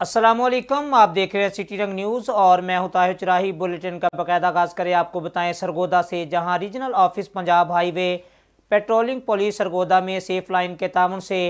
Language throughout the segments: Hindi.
असलम आप देख रहे हैं सिटी रंग न्यूज़ और मैं हूं ताहिर चराही बुलेटिन का बाकायदा आगाज़ करें आपको बताएं सरगोदा से जहां regional office Punjab highway patrolling police Sargodha में सेफ लाइन के तान से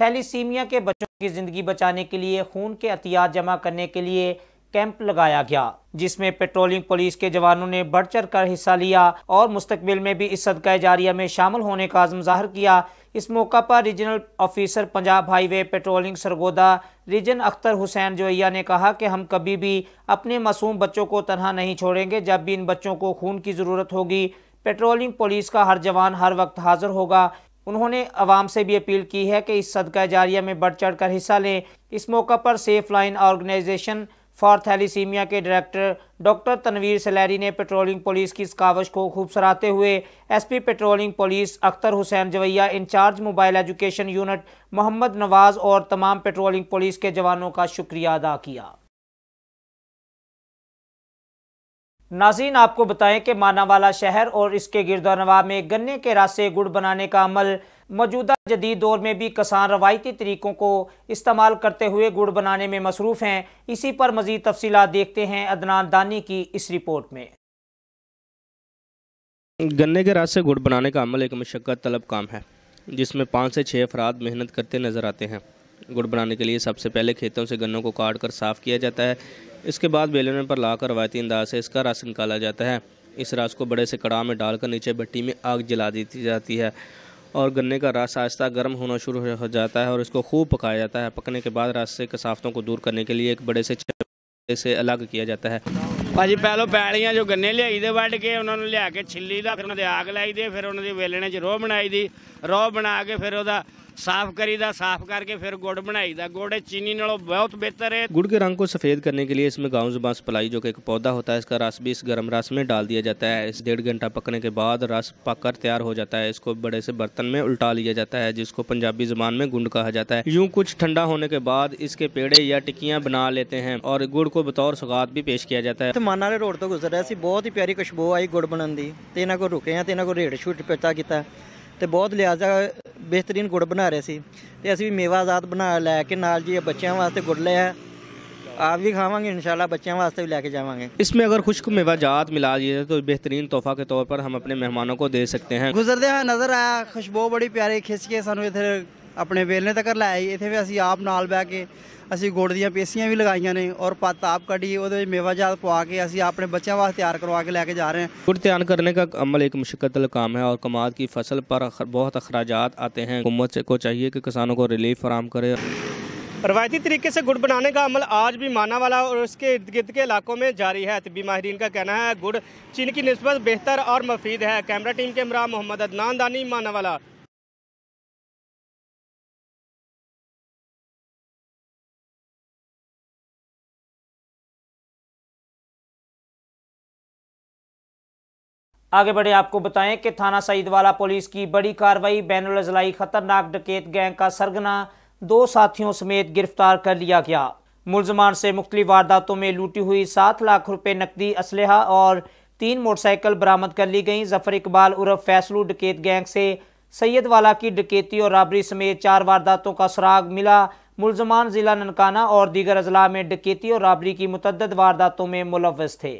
थैलीसीमिया के बच्चों की ज़िंदगी बचाने के लिए खून के अतियात जमा करने के लिए कैंप लगाया गया जिसमें पेट्रोलिंग पुलिस के जवानों ने बढ़ चढ़ कर हिस्सा लिया और मुस्तबिल में भी इस सदका जारिया में शामिल होने का आजम जाहिर किया इस मौका पर regional officer Punjab highway patrolling Sargodha region Akhtar Hussain Joya ने कहा कि हम कभी भी अपने मासूम बच्चों को तनहा नहीं छोड़ेंगे जब भी इन बच्चों को खून की ज़रूरत होगी पेट्रोलिंग पुलिस का हर जवान हर वक्त हाजिर होगा उन्होंने आवाम से भी अपील की है कि इस सदका जारिया में बढ़ चढ़ कर हिस्सा लें इस मौका पर safe line organization for thalassemia के डायरेक्टर डॉक्टर तनवीर सलैरी ने पेट्रोलिंग पुलिस की इस कावश को खूब सराहते हुए SP patrolling police Akhtar Hussain Jawaiya incharge mobile education unit Muhammad Nawaz और तमाम पेट्रोलिंग पुलिस के जवानों का शुक्रिया अदा किया नाजीन आपको बताएं कि मानावाला शहर और इसके गिरदानवा में गन्ने के रास्ते गुड़ बनाने का अमल मौजूदा जदीद दौर में भी किसान रवायती तरीक़ों को इस्तेमाल करते हुए गुड़ बनाने में मसरूफ़ हैं इसी पर मज़ीद तफसी देखते हैं अदनान दानी की इस रिपोर्ट में गन्ने के रास्ते गुड़ बनाने का अमल एक मशक्क़त तलब काम है जिसमें पाँच से छः अफराद मेहनत करते नज़र आते हैं गुड़ बनाने के लिए सबसे पहले खेतों से गन्नों को काट कर साफ़ किया जाता है इसके बाद बेलने पर लाकर रवायती अंदाज से इसका रस निकाला जाता है इस रस को बड़े से कड़ा में डालकर नीचे भट्टी में आग जला दी जाती है और गन्ने का रस आहिस्ता गर्म होना शुरू हो जाता है और इसको खूब पकाया जाता है पकने के बाद रस से कसाफतों को दूर करने के लिए एक बड़े से से अलग किया जाता है भाजी पहलो पैलियाँ जो गन्ने ਲਿਆਈ ਦੇ के ਕੇ ਉਹਨਾਂ ਨੂੰ ਲਿਆ ਕੇ ਛਿੱਲੀ ਦਾ ਫਿਰ ਉਹਨਾਂ ਦੇ ਆਗ ਲਾਈ ਦੇ ਫਿਰ ਉਹਨਾਂ ਦੀ ਵੇਲਣੇ 'ਚ ਰੋਹ ਬਣਾਈ ਦੀ ਰੋਹ ਬਣਾ साफ साफ करके फिर गुड़ बनाईदा गुड़ चीनी नालों बहुत बेहतर है गुड़ के रंग को सफेद करने के लिए इसमें गाँव जुबान सप्लाई जो कि एक पौधा होता है इसका रस भी इस गर्म रस में डाल दिया जाता है इस डेढ़ घंटा पकने के बाद रस पककर तैयार हो जाता है इसको बड़े से बर्तन में उल्टा लिया जाता है जिसको पंजाबी जबान में गुंड कहा जाता है यूँ कुछ ठंडा होने के बाद इसके पेड़े या टिक्कियाँ बना लेते हैं और गुड़ को बतौर सौगात भी पेश किया जाता है मन रोड तो गुजर रहा बहुत ही प्यारी खुशबू आई गुड़ बन की तो इन्होंने को रुके हैं तो इन्होंने को रेट शूट पता किया तो बहुत लिहाजा बेहतरीन गुड़ बना रहे थे तो असं भी मेवा आजाद बना लैके नाल जी बच्चों वास्ते गुड़ लिया आप भी खावे इन शाला बच्चों वास्ते भी लैके जावे इसमें अगर खुश्क मेवा जात मिला दिए तो बेहतरीन तोहफा के तौर पर हम अपने मेहमानों को दे सकते हैं गुजरद नज़र आया खुशबू बड़ी प्यारी खिंच के सू इधर अपने वेलने तक ਲੈ आई इतने भी ਅਸੀਂ आप नाल बह के ਅਸੀਂ गुड़ दिया ਪੇਸੀਆਂ भी लगाई ने और ਪੱਤ आप कड़ी और ਵਿੱਚ पवा के ਪਵਾ ਕੇ बच्चों ਆਪਣੇ तैयार करवा के लैके जा रहे हैं गुड़ तैयार करने का अमल एक मुश्किल काम है और कमाद की फसल पर बहुत अखराज आते हैं हुकूमत को चाहिए कि किसानों को रिलीफ फराम करे रवायती तरीके से गुड़ बनाने का अमल आज भी माना वाला और उसके इर्द गिर्द के इलाकों में जारी है तबी माहरीन का कहना है गुड़ चीन की नस्बत बेहतर और मफीद है कैमरा टीम के इमरान मोहम्मद अदनान दानी माना वाला आगे बढ़े आपको बताएं कि थाना सईदवाला पुलिस की बड़ी कार्रवाई बैन अजलाई खतरनाक डकैत गैंग का सरगना दो साथियों समेत गिरफ्तार कर लिया गया मुलजमान से मुख्त वारदातों में लूटी हुई सात लाख रुपये नकदी असलहा और तीन मोटरसाइकिल बरामद कर ली गई जफर इकबाल उर्फ फैसलू डकैत गैंग से सैयदवाला की डकैती और राबरी समेत चार वारदातों का सुराग मिला मुलजमान ज़िला ननकाना और दीगर अजला में डकैती और राबरी की मतदद वारदातों में मुलवस थे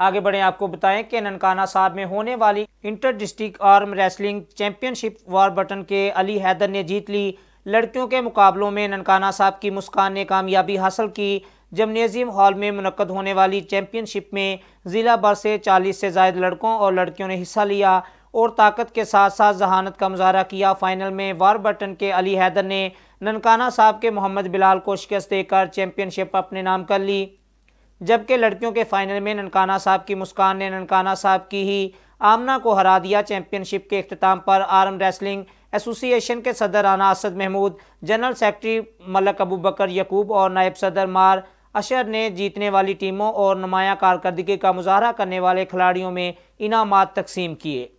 आगे बढ़े आपको बताएं कि ननकाना साहब में होने वाली inter district arm wrestling championship Warburton के अली हैदर ने जीत ली लड़कियों के मुकाबलों में ननकाना साहब की मुस्कान ने कामयाबी हासिल की जमनेजियम हॉल में मुनद होने वाली चैंपियनशिप में ज़िला भर से चालीस से जायद लड़कों और लड़कियों ने हिस्सा लिया और ताकत के साथ साथ जहानत का मुजाहरा किया फाइनल में वार बटन के अली हैदर ने ननकाना साहब के मोहम्मद बिलाल को शिकस्त देकर चैंपियनशिप अपने नाम कर ली जबकि लड़कियों के फाइनल में ननकाना साहब की मुस्कान ने ननकाना साहब की ही आमना को हरा दिया चैंपियनशिप के अख्ताम पर आर्म रेसलिंग एसोसिएशन के सदर आना असद महमूद जनरल सेक्रेटरी मलक अबू बकर यकूब और नायब सदर मार अशर ने जीतने वाली टीमों और नुमाया कारकर्दगी का मुजाहरा करने वाले खिलाड़ियों में इनाम तकसीम किए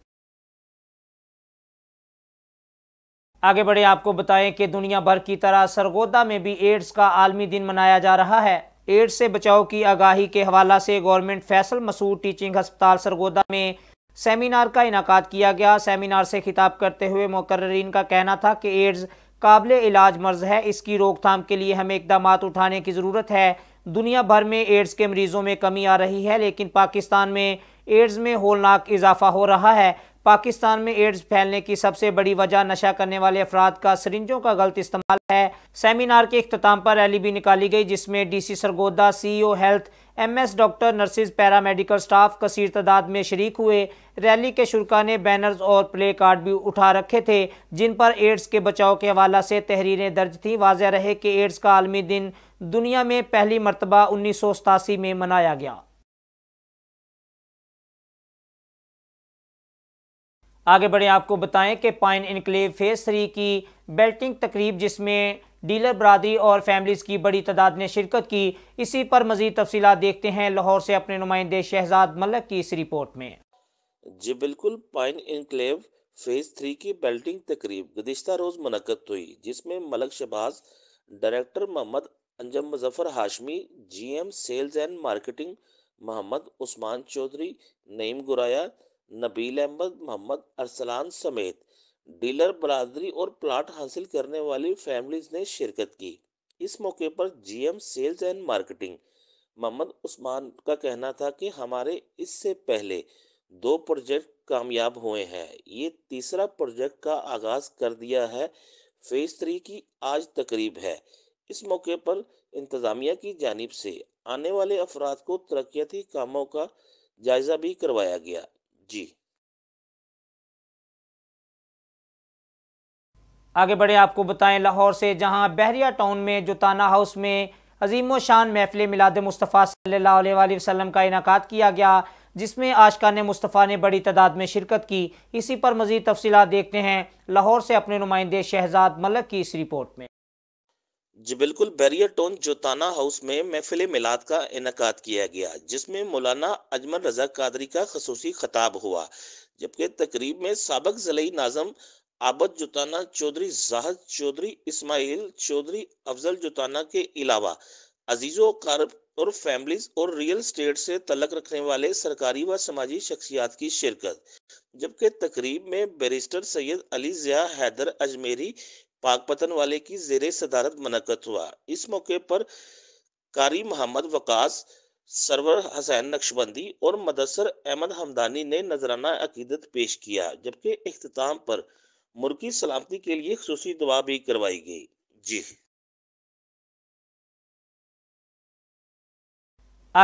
आगे बढ़े आपको बताएं कि दुनिया भर की तरह सरगोदा में भी एड्स का आलमी दिन मनाया जा रहा है एड्स से बचाव की आगाही के हवाला से गवर्नमेंट फैसल मसूद टीचिंग हस्पताल सरगोदा में सेमिनार का इनका किया गया सेमिनार से खिताब करते हुए मुकर्रीन का कहना था कि एड्स काबिल इलाज मर्ज है इसकी रोकथाम के लिए हमें इकदाम उठाने की ज़रूरत है दुनिया भर में एड्स के मरीज़ों में कमी आ रही है लेकिन पाकिस्तान में एड्स में होलनाक इजाफा हो रहा है पाकिस्तान में एड्स फैलने की सबसे बड़ी वजह नशा करने वाले अफराद का सरिंजों का गलत इस्तेमाल है सेमिनार के अख्ताम पर रैली भी निकाली गई जिसमें DC Sargodha CEO health MS doctor nurses paramedical staff कसीर तादाद में शरीक हुए रैली के शुरा ने बैनर्स और प्ले कार्ड भी उठा रखे थे जिन पर एड्स के बचाव के हवाला से तहरीरें दर्ज थीं वाजह रहे कि एड्स का आलमी दिन दुनिया में पहली मरतबा उन्नीस सौ सतासी में मनाया गया आगे बढ़े आपको बताएं कि पाइन इनक्लेव फेज थ्री की बेल्टिंग तकरीब जिसमें डीलर बरदरी और फैमिलीज़ की बड़ी तादाद ने शिरकत की इसी पर मजीद तफसी देखते हैं लाहौर से अपने नुमाइंदे शहजाद मलक की इस रिपोर्ट में जी बिल्कुल पाइन इनक्लेव फेज़ थ्री की बेल्टिंग तकरीब गुजशत रोज़ मनकद हुई जिसमें Malik Shahbaz director Muhammad Anjum Muzaffar Hashmi G M sales and marketing Muhammad Usman Chaudhry Naeem Goraya Nabeel Ahmed Muhammad Arsalan समेत डीलर बरादरी और प्लाट हासिल करने वाली फैमिलीज ने शिरकत की इस मौके पर GM sales and marketing Muhammad Usman का कहना था कि हमारे इससे पहले दो प्रोजेक्ट कामयाब हुए हैं ये तीसरा प्रोजेक्ट का आगाज कर दिया है फेज थ्री की आज तकरीब है इस मौके पर इंतज़ामिया की जानब से आने वाले अफराद को तरक्याती कामों का जायज़ा भी करवाया गया जी आगे बढ़े आपको बताएं लाहौर से जहां बहरिया टाउन में जुताना हाउस में अजीम शान महफिल मिलाद मुस्तफ़ा सल्ला का इनका किया गया जिसमें आशकान मुस्तफ़ा ने बड़ी तादाद में शिरकत की इसी पर मज़ीद तफसीत देखते हैं लाहौर से अपने नुमाइंदे शहजाद मलक की इस रिपोर्ट में जी बिल्कुल बैरियर टोन जोताना हाउस में महफिल मिलाद का इनका किया गया जिसमें मौलाना अजमल रजा कादरी का खसूसी खताब हुआ जबकि तकरीब में सबक जलई नाजम आबद जुताना चौधरी जाहद चौधरी इस्माइल चौधरी अफजल जोताना के अलावा अजीज़ों कार और फैमिलीज और रियल स्टेट से तलक रखने वाले सरकारी व समाजी शख्सियात की शिरकत जबकि तकरीब में बैरिस्टर सैयद अली ज़िया हैदर अजमेरी पाकपतन वाले की जेर सदारत मनकत हुआ इस मौके पर कारी मोहम्मद वकास सरवर हसैन नक्शबंदी और मदसर अहमद हमदानी ने नजराना अकीदत पेश किया जबकि अख्ताम पर मुर्गी सलामती के लिए खसूसी दुआ भी करवाई गई जी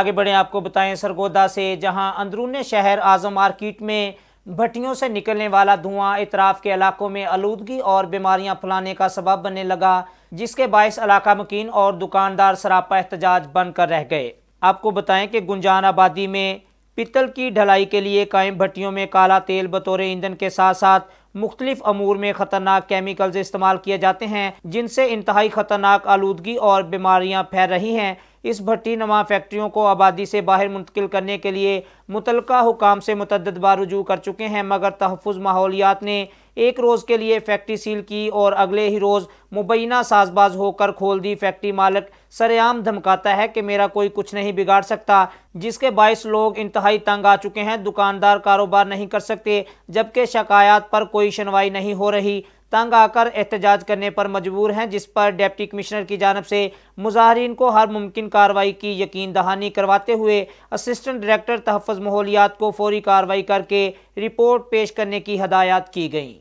आगे बढ़े आपको बताएं सरगोदा से जहां अंदरून शहर आजम मार्केट में भट्टियों से निकलने वाला धुआं इतराफ के इलाकों में आलूदगी और बीमारियां फैलाने का सबब बनने लगा जिसके बायस इलाका मकीन और दुकानदार सरापा एहतजाज बनकर कर रह गए आपको बताएं कि गुंजान आबादी में पित्तल की ढलाई के लिए कायम भट्टियों में काला तेल बतौर ईंधन के साथ साथ मुख्तलिफ अमूर में ख़तरनाक केमिकल्स इस्तेमाल किए जाते हैं जिनसे इंतहाई ख़तरनाक आलूदगी और बीमारियाँ फैल रही हैं इस भट्टी नमा फैक्ट्रियों को आबादी से बाहर मुंतकिल करने के लिए मुतल हुकाम से मतदद बार रजू कर चुके हैं मगर तहफ़ माहौलियात ने एक रोज़ के लिए फैक्ट्री सील की और अगले ही रोज़ मुबैना साजबाज होकर खोल दी फैक्ट्री मालक सरेआम धमकाता है कि मेरा कोई कुछ नहीं बिगाड़ सकता जिसके बायस लोग इंतहाई तंग आ चुके हैं दुकानदार कारोबार नहीं कर सकते जबकि शिकायत पर कोई सुनवाई नहीं हो रही तंग आकर एहतजाज करने पर मजबूर हैं जिस पर डिप्टी कमिश्नर की जानब से मुजाहरीन को हर मुमकिन कार्रवाई की यकीन दहानी करवाते हुए असिस्टेंट डायरेक्टर तहफ़ माहौलियात को फौरी कार्रवाई करके रिपोर्ट पेश करने की हदायत की गई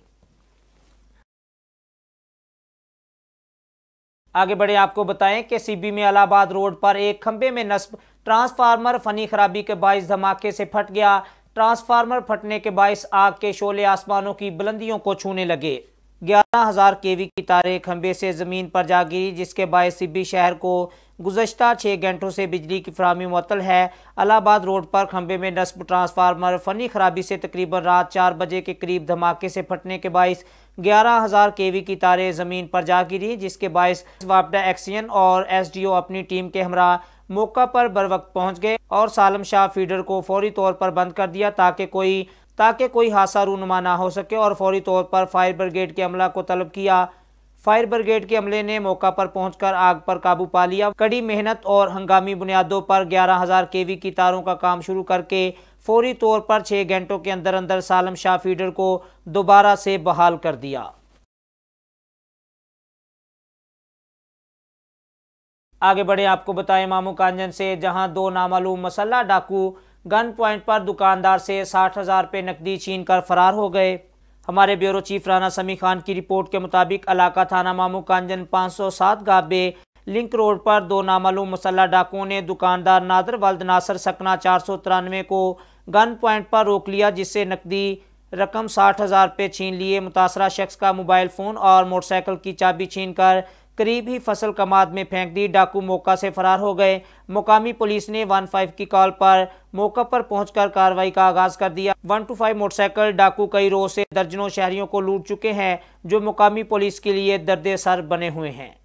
आगे बढ़े आपको बताएं कि सीबी में अलाहाबाद रोड पर एक खंबे में नस्ब ट्रांसफार्मर फनी खराबी के बायस धमाके से फट गया ट्रांसफार्मर फटने के बायस आग के शोले आसमानों की बुलंदियों को छूने लगे ग्यारह हज़ार के वी की तारे खंबे से ज़मीन पर जा गिरी जिसके बायस सिब्बी शहर को गुजशत छः घंटों से बिजली की फ्राहमी मअतल है अलाहाबाद रोड पर खंबे में नस्ब ट्रांसफार्मर फनी खराबी से तकरीबन रात चार बजे के करीब धमाके से फटने के बायस ग्यारह हज़ार के वी की तारे ज़मीन पर जा गिरी जिसके बायस वापडा एक्सियन और एस डी ओ अपनी टीम के हमरा मौका पर बर वक्त पहुँच गए और सालम शाह फीडर को फौरी तौर पर बंद कर दिया ताकि कोई ताकि कोई हादसा रूनुमा ना हो सके और फौरी तौर पर फायर ब्रिगेड के अमला को तलब किया फायर ब्रिगेड के अमले ने मौका पर पहुंचकर आग पर काबू पा लिया कड़ी मेहनत और हंगामी बुनियादों पर 11,000 केवी की तारों का काम शुरू करके फौरी तौर पर छः घंटों के अंदर अंदर सालम शाह फीडर को दोबारा से बहाल कर दिया आगे बढ़े आपको बताएं मामू कांजन से जहां दो नामालूम मसल्ला डाकू गन पॉइंट पर दुकानदार से साठ हज़ार रुपये नकदी छीन कर फरार हो गए हमारे ब्यूरो चीफ राना समी खान की रिपोर्ट के मुताबिक अलाका थाना मामू कांजन पाँच सौ सात गाबे लिंक रोड पर दो नामालूम मसल्ला डाकुओं ने दुकानदार नादर वल्द नासर सकना चार सौ तिरानवे को गन पॉइंट पर रोक लिया जिससे नकदी रकम साठ हज़ार रुपये छीन लिए मुतासरा शख्स का मोबाइल फ़ोन और मोटरसाइकिल की चाबी छीन कर करीब ही फसल कमाद में फेंक दी डाकू मौका से फरार हो गए मुकामी पुलिस ने वन फाइव की कॉल पर मौका पर पहुंचकर कार्रवाई का आगाज कर दिया वन टू फाइव मोटरसाइकिल डाकू कई रोज से दर्जनों शहरियों को लूट चुके हैं जो मुकामी पुलिस के लिए दर्द सर बने हुए हैं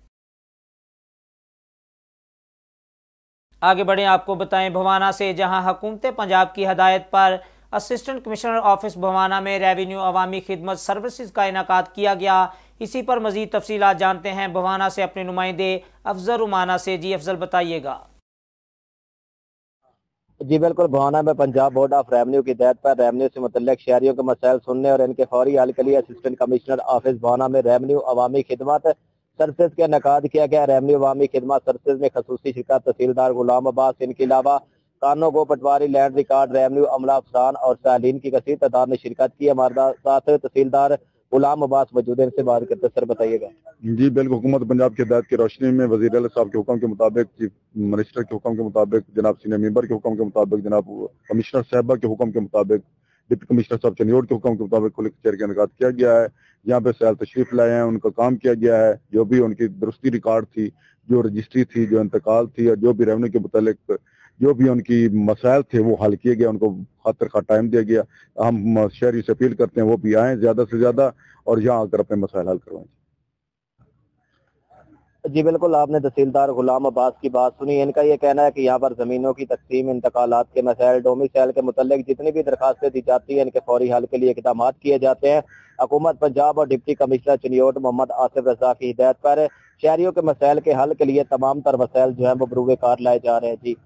आगे बढ़े आपको बताएं भवाना से जहां हुकूमत पंजाब की हदायत पर असिस्टेंट कमिश्नर ऑफिस भवाना में रेवेन्यू अवामी खिदमत सर्विसेज का इनका किया गया इसी पर मजीद तफसी जानते हैं भवाना से अपने नुमाइंदे अफजल रुमाना से जी अफजल बताइएगा जी बिल्कुल भवाना में पंजाब बोर्ड ऑफ रेवेन्यू की तहत पर रेवेन्यू से मुतल शहरियों के मसाइल सुनने और इनके फौरी हाल के लिए असिस्टेंट कमिश्नर ऑफिस भवाना में रेवेन्यू अवामी खिदमत सर्विस का इनका किया गया रेवेन्यू अवामी खिदमत सर्विस में खसूसी शिकायत तहसीलदार गुलाम अब्बास इनके अलावा कानों को पटवारी लैंड रिकॉर्ड रेवन्यू अमला अफसान और सालीन की कसी तादाद ने शिरकत की हमारे साथ तहसीलदार गुलाम अब्बास मौजूद है बात करते सर बताइएगा जी बिल्कुल हुकूमत पंजाब की हिदायत की रोशनी में वजी साहब के हुक्म के मुताबिक चीफ मिनिस्टर के हुक्म के मुताबिक जनाब सीनियर मेंबर के हुक्म के मुताबिक जनाब कमिश्नर साहबा के हुक्म के मुताबिक डिप्टी कमिश्नर साहब चनियोर के हुक्म के मुताबिक खुले कचहरी का इनका किया गया है यहाँ पे सैल तशरीफ लाए हैं उनका काम किया गया है जो भी उनकी दुरुस्ती रिकॉर्ड थी जो रजिस्ट्री थी जो इंतकाल थी और जो भी रेवन्यू के मुतालिक जो भी उनकी मसाइल थे वो हल किए गए उनको हद का टाइम दिया गया हम शहरी से अपील करते हैं वो भी आए ज़्यादा से ज़्यादा और यहाँ आकर अपने मसाइल हल करवाएं जी बिल्कुल आपने तहसीलदार गुलाम अब्बास की बात सुनी इनका ये कहना है कि यहाँ पर ज़मीनों की तकसीम इंतकाल के मसाइल डोमिसल के मतलब जितनी भी दरखास्तें दी जाती हैं इनके फौरी हल के लिए इकदाम किए जाते हैं हुकूमत पंजाब और डिप्टी कमिश्नर चनियोट मोहम्मद आसिफ रजा की हिदायत पर शहरियों के मसाइल के हल के लिए तमाम तर मसायल जो है वो बरूबे कार लाए जा रहे हैं जी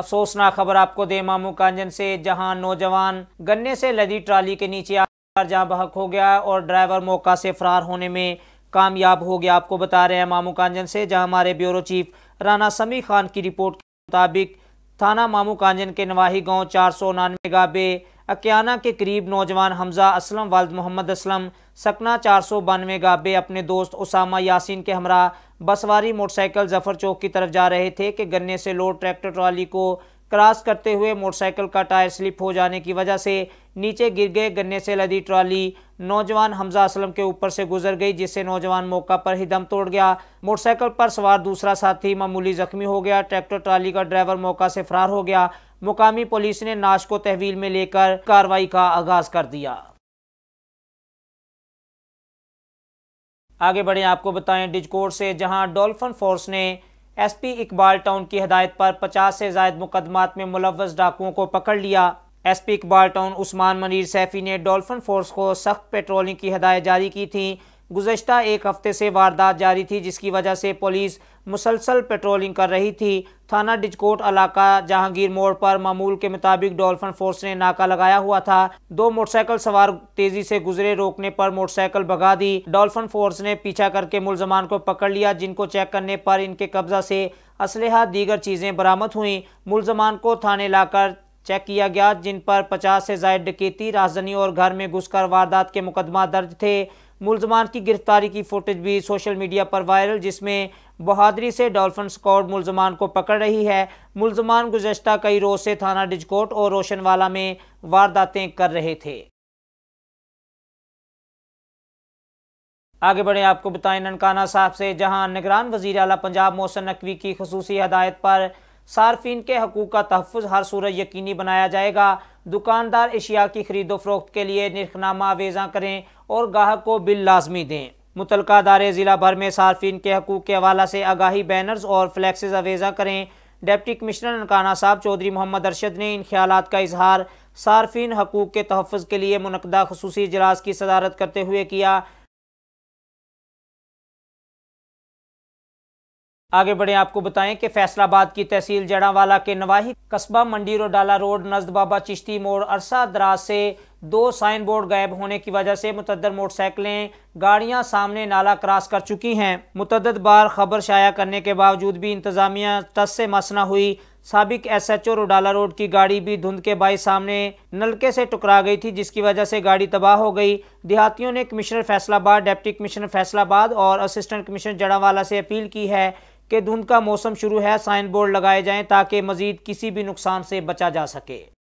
अफसोसनाक खबर आपको दे मामू कांजन से जहां नौजवान गन्ने से लदी ट्राली के नीचे आकर जहां बहक हो गया और ड्राइवर मौका से फरार होने में कामयाब हो गया आपको बता रहे हैं मामू कांजन से जहां हमारे ब्यूरो चीफ राना समी खान की रिपोर्ट के मुताबिक थाना मामू कांजन के नवाही गांव चार सौ उनानवे गाबे अकियाना के करीब नौजवान हमजा असलम वालद मोहम्मद असलम सकना चार सौ बानवे गाबे अपने दोस्त उसामा यासिन के हमरा बसवारी मोटरसाइकिल जफर चौक की तरफ जा रहे थे कि गन्ने से लोड ट्रैक्टर ट्रॉली को क्रॉस करते हुए मोटरसाइकिल का टायर स्लिप हो जाने की वजह से नीचे गिर गए गन्ने से लदी ट्रॉली नौजवान हमजा असलम के ऊपर से गुजर गई जिससे नौजवान मौका पर ही दम तोड़ गया मोटरसाइकिल पर सवार दूसरा साथी मामूली जख्मी हो गया ट्रैक्टर ट्राली का ड्राइवर मौका से फरार हो गया मुकामी पुलिस ने नाश को तहवील में लेकर कार्रवाई का आगाज कर दिया आगे बढ़े आपको बताएं डिजकोट से जहां डॉल्फन फोर्स ने एसपी इकबाल टाउन की हदायत पर 50 से जायद मुकदमात में मुलवस डाकुओं को पकड़ लिया एसपी इकबाल टाउन उस्मान मनीर सैफी ने डॉल्फन फोर्स को सख्त पेट्रोलिंग की हदायत जारी की थी गुजशत एक हफ्ते से वारदात जारी थी जिसकी वजह से पुलिस मुसलसल पेट्रोलिंग कर रही थी थाना डिजकोट इलाका जहांगीर मोड़ पर मामूल के मुताबिक डॉल्फिन फोर्स ने नाका लगाया हुआ था दो मोटरसाइकिल सवार तेजी से गुजरे रोकने पर मोटरसाइकिल भगा दी डॉल्फिन फोर्स ने पीछा करके मुलजमान को पकड़ लिया जिनको चेक करने पर इनके कब्जा से असलहा दीगर चीज़ें बरामद हुई मुलजमान को थाने लाकर चेक किया गया जिन पर पचास से जायद डकेती राजधानी और घर में घुसकर वारदात के मुकदमा दर्ज थे मुलजमान की गिरफ्तारी की फुटेज भी सोशल मीडिया पर वायरल जिसमें बहादरी से डॉल्फिन स्कॉड मुलजमान को पकड़ रही है मुलजमान गुजशत कई रोज़ से थाना डिजकोट और रोशनवाला में वारदातें कर रहे थे आगे बढ़े आपको बताएं ननकाना साहब से जहां निगरान वजीर अला पंजाब मोहसन नकवी की खसूसी हदायत पर सार्फिन के हकूक़ का तहफ़ हर सूरत यकीनी बनाया जाएगा दुकानदार अशिया की खरीदो फरोख्त के लिए निरखनामा आवेजा करें और गाहक को बिल लाजमी दें मुतल अदारे ज़िला भर में सार्फिन के हकूक़ के हवाला से आगाही बैनर्स और फ्लैक्सेज अवेजा करें डिप्टी कमिश्नर नकाना साहब चौधरी मोहम्मद अरशद ने इन ख्याल का इजहार सार्फिन हकूक़ के तहफ़ के लिए मनदा खसूसी इजलास की सदारत करते हुए किया आगे बढ़े आपको बताएं कि फैसलाबाद की तहसील जड़ावाला के नवाही कस्बा मंडी रोडाला रोड नजद बाबा चिश्ती मोड़ अरसा दराज से दो साइन बोर्ड गायब होने की वजह से मुतद मोटरसाइकिलें गाड़ियां सामने नाला क्रॉस कर चुकी हैं मुतद बार खबर शाया करने के बावजूद भी इंतजामिया टस से मसना हुई सबक S H O Rodala road की गाड़ी भी धुंध के बाई सामने नलके से टुकरा गई थी जिसकी वजह से गाड़ी तबाह हो गई देहातियों ने commissioner Faisalabad deputy commissioner Faisalabad और असिस्टेंट कमिश्नर जड़ावाला से अपील की है कि धुंध का मौसम शुरू है साइन बोर्ड लगाए जाएं ताकि मजीद किसी भी नुकसान से बचा जा सके